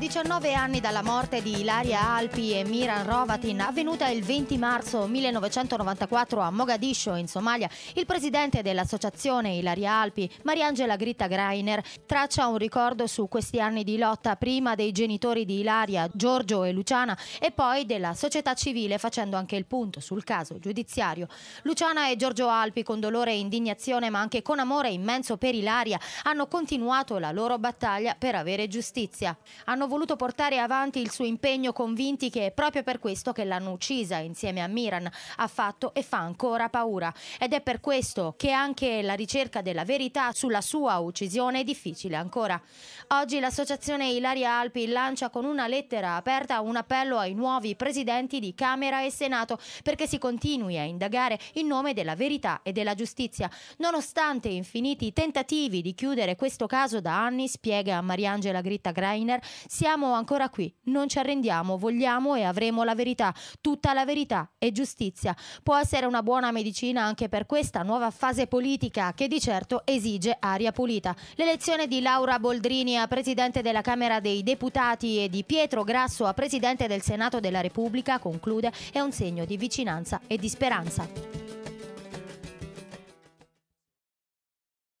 19 anni dalla morte di Ilaria Alpi e Miran Rovatin, avvenuta il 20 marzo 1994 a Mogadiscio, in Somalia, il presidente dell'associazione Ilaria Alpi, Mariangela Gritta Greiner, traccia un ricordo su questi anni di lotta, prima dei genitori di Ilaria, Giorgio e Luciana, e poi della società civile, facendo anche il punto sul caso giudiziario. Luciana e Giorgio Alpi, con dolore e indignazione, ma anche con amore immenso per Ilaria, hanno continuato la loro battaglia per avere giustizia. Hanno voluto portare avanti il suo impegno convinti che è proprio per questo che l'hanno uccisa insieme a Miran, ha fatto e fa ancora paura. Ed è per questo che anche la ricerca della verità sulla sua uccisione è difficile ancora. Oggi l'associazione Ilaria Alpi lancia con una lettera aperta un appello ai nuovi presidenti di Camera e Senato perché si continui a indagare in nome della verità e della giustizia. Nonostante infiniti tentativi di chiudere questo caso da anni, spiega Mariangela Gritta Greiner, siamo ancora qui, non ci arrendiamo, vogliamo e avremo la verità, tutta la verità e giustizia. Può essere una buona medicina anche per questa nuova fase politica che di certo esige aria pulita. L'elezione di Laura Boldrini a presidente della Camera dei Deputati e di Pietro Grasso a presidente del Senato della Repubblica, conclude, è un segno di vicinanza e di speranza.